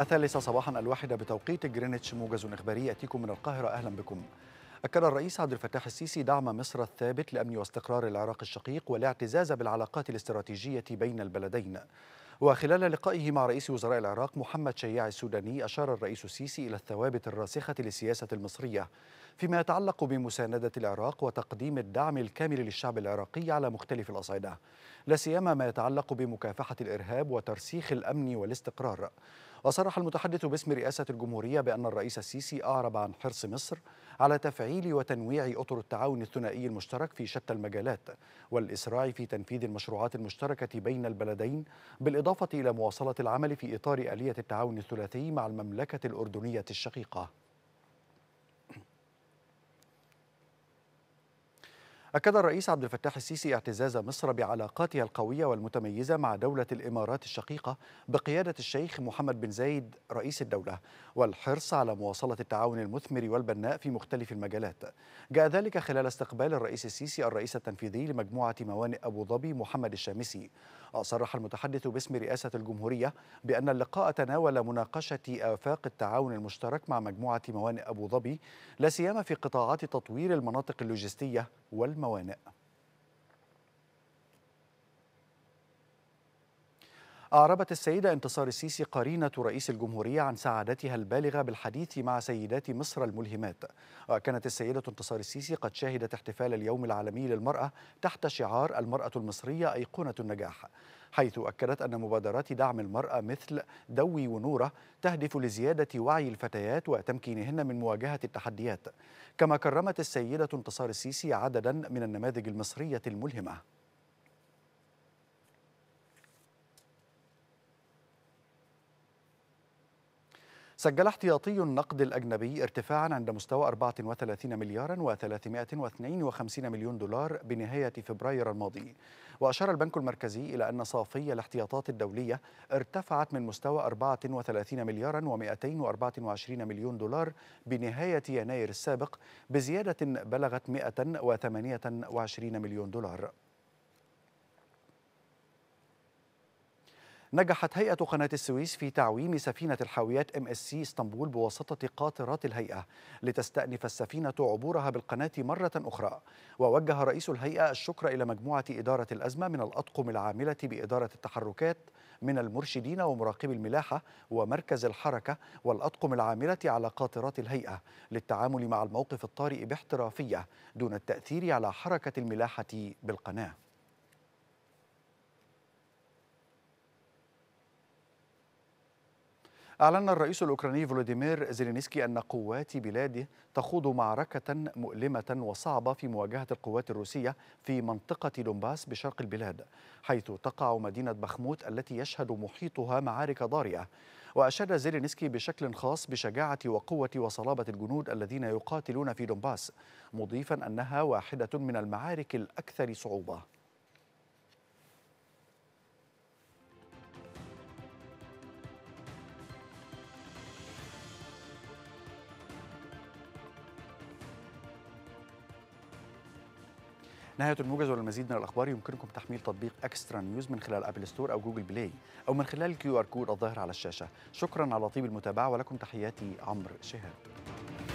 الثالثة صباحا الواحدة بتوقيت جرينتش موجز إخباري يأتيكم من القاهرة أهلا بكم أكد الرئيس عبد الفتاح السيسي دعم مصر الثابت لأمن واستقرار العراق الشقيق والاعتزاز بالعلاقات الاستراتيجية بين البلدين وخلال لقائه مع رئيس وزراء العراق محمد شياع السوداني أشار الرئيس السيسي إلى الثوابت الراسخة للسياسة المصرية فيما يتعلق بمساندة العراق وتقديم الدعم الكامل للشعب العراقي على مختلف الأصعدة لا سيما ما يتعلق بمكافحة الإرهاب وترسيخ الأمن والاستقرار وصرح المتحدث باسم رئاسة الجمهورية بأن الرئيس السيسي أعرب عن حرص مصر على تفعيل وتنويع أطر التعاون الثنائي المشترك في شتى المجالات والإسراع في تنفيذ المشروعات المشتركة بين البلدين بالإضافة إلى مواصلة العمل في إطار آلية التعاون الثلاثي مع المملكة الأردنية الشقيقة أكد الرئيس عبد الفتاح السيسي اعتزاز مصر بعلاقاتها القوية والمتميزة مع دولة الإمارات الشقيقة بقيادة الشيخ محمد بن زايد رئيس الدولة والحرص على مواصلة التعاون المثمر والبناء في مختلف المجالات جاء ذلك خلال استقبال الرئيس السيسي الرئيس التنفيذي لمجموعة موانئ أبو ظبي محمد الشامسي صرح المتحدث باسم رئاسة الجمهورية بأن اللقاء تناول مناقشة آفاق التعاون المشترك مع مجموعة موانئ أبو ظبي لا سيما في قطاعات تطوير المناطق اللوجستية والموانئ أعربت السيدة انتصار السيسي قرينة رئيس الجمهورية عن سعادتها البالغة بالحديث مع سيدات مصر الملهمات وكانت السيدة انتصار السيسي قد شهدت احتفال اليوم العالمي للمرأة تحت شعار المرأة المصرية أيقونة النجاح حيث أكدت أن مبادرات دعم المرأة مثل دوي ونوره تهدف لزيادة وعي الفتيات وتمكينهن من مواجهة التحديات كما كرمت السيدة انتصار السيسي عددا من النماذج المصرية الملهمة سجل احتياطي النقد الأجنبي ارتفاعا عند مستوى 34 مليارا و352 مليون دولار بنهاية فبراير الماضي وأشار البنك المركزي إلى أن صافي الاحتياطات الدولية ارتفعت من مستوى 34 مليارا و224 مليون دولار بنهاية يناير السابق بزيادة بلغت 128 مليون دولار نجحت هيئة قناة السويس في تعويم سفينة الحاويات ام اس سي اسطنبول بواسطة قاطرات الهيئة لتستأنف السفينة عبورها بالقناة مرة أخرى ووجه رئيس الهيئة الشكر إلى مجموعة إدارة الأزمة من الأطقم العاملة بإدارة التحركات من المرشدين ومراقبي الملاحة ومركز الحركة والأطقم العاملة على قاطرات الهيئة للتعامل مع الموقف الطارئ باحترافية دون التأثير على حركة الملاحة بالقناة أعلن الرئيس الأوكراني فلوديمير زيلينسكي أن قوات بلاده تخوض معركة مؤلمة وصعبة في مواجهة القوات الروسية في منطقة لومباس بشرق البلاد حيث تقع مدينة بخموت التي يشهد محيطها معارك ضارية وأشاد زيلينسكي بشكل خاص بشجاعة وقوة وصلابة الجنود الذين يقاتلون في دونباس مضيفا أنها واحدة من المعارك الأكثر صعوبة نهاية الموجز وللمزيد من الأخبار يمكنكم تحميل تطبيق أكسترا نيوز من خلال أبل ستور أو جوجل بلاي أو من خلال الكيو آر كود الظاهر على الشاشة شكرا على طيب المتابعة ولكم تحياتي عمرو شهاب